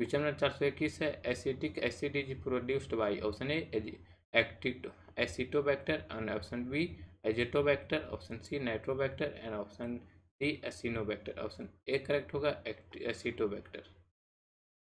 question number चार सौ इक्कीस है acetic acid is produced by option A एक्टिटो Acetobacter and option B Azotobacter option C Nitrobacter and option D Acinobacter option A correct होगा Acetobacter